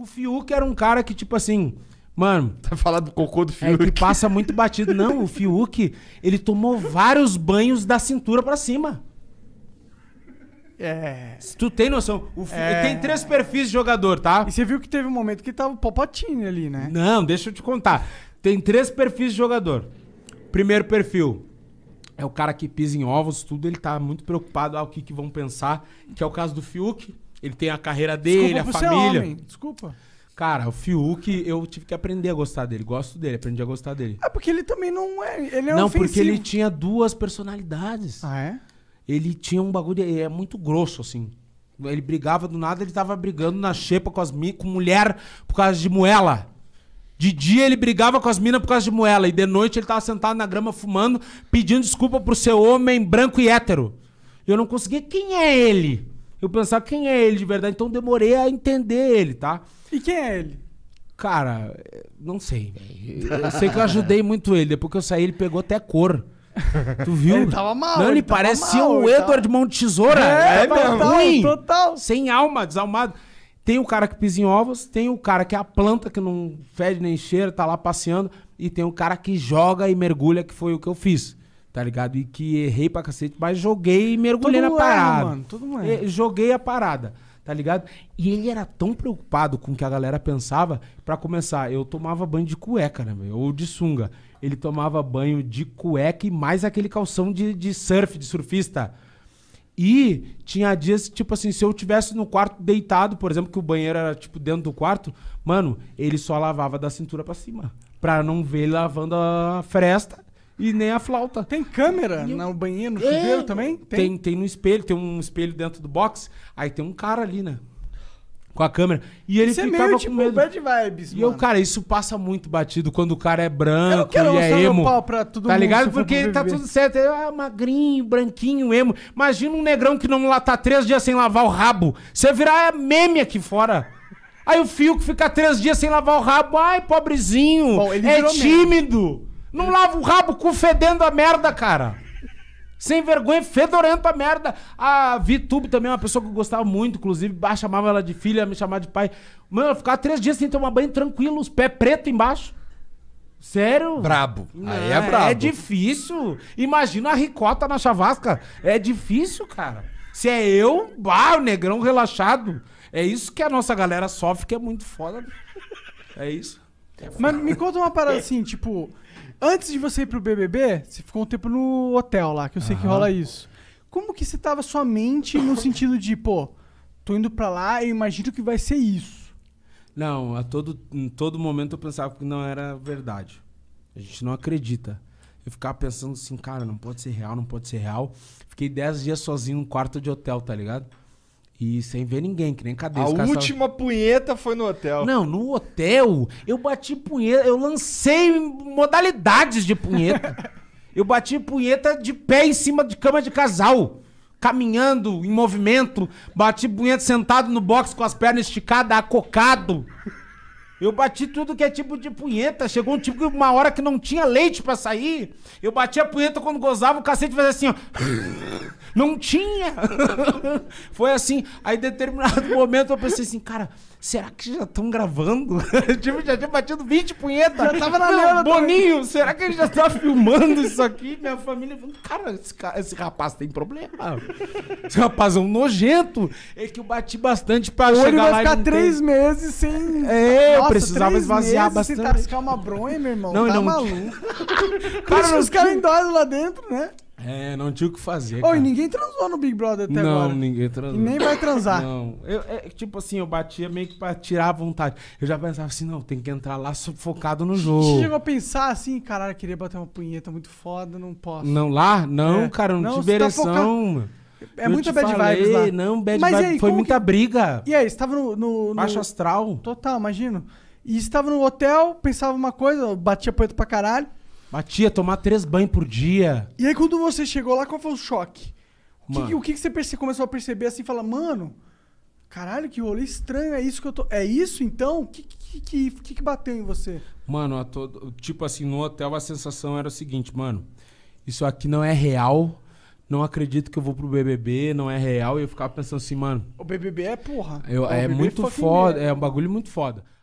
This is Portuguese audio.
o Fiuk era um cara que, tipo assim. Mano. Tá falando do cocô do Fiuk. É, que passa muito batido. Não, o Fiuk, ele tomou vários banhos da cintura para cima. É. Tu tem noção? O é... Tem três perfis de jogador, tá? E você viu que teve um momento que tava o ali, né? Não, deixa eu te contar. Tem três perfis de jogador. Primeiro perfil é o cara que pisa em ovos, tudo. Ele tá muito preocupado. Ah, o que, que vão pensar? Que é o caso do Fiuk. Ele tem a carreira dele, Desculpa, a família. É homem. Desculpa. Cara, o Fiuk, eu tive que aprender a gostar dele. Gosto dele, aprendi a gostar dele. É porque ele também não é. Ele é Não, ofensivo. porque ele tinha duas personalidades. Ah, é? Ele tinha um bagulho. Ele é muito grosso, assim. Ele brigava do nada, ele tava brigando na xepa com as com mulher por causa de moela. De dia ele brigava com as minas por causa de moela. E de noite ele tava sentado na grama fumando, pedindo desculpa pro seu homem branco e hétero. Eu não conseguia. Quem é ele? eu pensar quem é ele de verdade. Então demorei a entender ele, tá? E quem é ele? Cara, não sei, Eu sei que eu ajudei muito ele. Depois que eu saí, ele pegou até cor. Tu viu? Ele tava mal. Não, ele, ele parecia mal, o Edward tava... Mão de Tesoura. É, é mesmo. Ruim, total. Sem alma, desalmado. Tem o cara que pisa em ovos, tem o cara que é a planta que não fede nem cheira, tá lá passeando, e tem o cara que joga e mergulha, que foi o que eu fiz tá ligado? E que errei pra cacete, mas joguei e mergulhei todo na parada. Mano, todo mundo Joguei a parada, tá ligado? E ele era tão preocupado com o que a galera pensava, para começar, eu tomava banho de cueca, né, meu? Ou de sunga. Ele tomava banho de cueca e mais aquele calção de, de surf, de surfista. E tinha dias, tipo assim, se eu tivesse no quarto deitado, por exemplo, que o banheiro era, tipo, dentro do quarto, mano, ele só lavava da cintura para cima. Pra não ver ele lavando a fresta e nem a flauta. Tem câmera eu... no banheiro, no chuveiro é. também? Tem. tem. tem, no espelho, tem um espelho dentro do box. Aí tem um cara ali, né? Com a câmera. E ele isso é ficava é meio, com tipo, medo. Bad vibes, e eu, cara, isso passa muito batido quando o cara é branco eu quero e é emo. Pau pra todo tá mundo, ligado? Porque tá tudo certo. É ah, magrinho, branquinho, emo. Imagina um negrão que não lá tá três dias sem lavar o rabo. Você virar é meme aqui fora. Aí o fio que fica três dias sem lavar o rabo. Ai, pobrezinho. Bom, é tímido. Mesmo. Não lava o rabo com fedendo a merda, cara. Sem vergonha, fedorento a merda. A Vitube também é uma pessoa que eu gostava muito, inclusive, chamava ela de filha, me chamava de pai. Mano, eu ficava três dias sem tomar banho tranquilo, os pés pretos embaixo. Sério? Brabo. Não, Aí é brabo. É difícil. Imagina a ricota na chavasca. É difícil, cara. Se é eu, bah, o negrão relaxado. É isso que a nossa galera sofre, que é muito foda. Né? É isso. Mas me conta uma parada assim, tipo, antes de você ir pro BBB, você ficou um tempo no hotel lá, que eu sei que rola isso. Como que você tava sua mente no sentido de, pô, tô indo pra lá e imagino que vai ser isso. Não, a todo, em todo momento eu pensava que não era verdade. A gente não acredita. Eu ficava pensando assim, cara, não pode ser real, não pode ser real. Fiquei 10 dias sozinho no quarto de hotel, tá ligado? E sem ver ninguém, que nem cadê? A última tava... punheta foi no hotel. Não, no hotel eu bati punheta, eu lancei modalidades de punheta. eu bati punheta de pé em cima de cama de casal, caminhando em movimento, bati punheta sentado no box com as pernas esticadas, acocado. Eu bati tudo que é tipo de punheta. Chegou um tipo que uma hora que não tinha leite para sair. Eu bati a punheta quando gozava, o cacete fazia assim, ó. Não tinha! Foi assim. Aí, em determinado momento, eu pensei assim, cara, será que já estão gravando? tipo, já tinha batido 20 punheta. Já tava na Meu, Boninho, será que ele já tá filmando isso aqui? Minha família falando, cara, esse, esse rapaz tem problema. Esse rapaz é um nojento. É que eu bati bastante pra Ou chegar ele vai lá ficar três meses sem... É, Nossa, eu precisava esvaziar bastante. Sem tascar uma bronha, meu irmão. Não, tá não... maluco. cara, os caras endóiam lá dentro, né? É, não tinha o que fazer. Oi, e ninguém transou no Big Brother até não, agora. Não, ninguém transou. E nem vai transar. Não. Eu, é, tipo assim, eu batia meio que pra tirar a vontade. Eu já pensava assim, não, tem que entrar lá focado no jogo. Você chegou a pensar assim, caralho, queria bater uma punheta muito foda, não posso. Não, lá? Não, é. cara, não, não tive Tá é eu muita bad falei, vibes lá. Não, bad Mas Aí, foi muita que... briga. E aí, você tava no, no, no. Baixo astral. Total, imagino. E estava no hotel, pensava uma coisa, batia poeta pra caralho. Batia, tomar três banhos por dia. E aí, quando você chegou lá, qual foi o choque? O que, o que, que você perce, começou a perceber assim? Fala, mano, caralho, que rolê estranho, é isso que eu tô. É isso então? O que, que, que, que, bateu em você? Mano, todo, tipo assim, no hotel a sensação era o seguinte, mano, isso aqui não é real. Não acredito que eu vou pro BBB, não é real. E eu ficava pensando assim, mano. O BBB é porra. Eu, é, é muito foda, é um bagulho muito foda.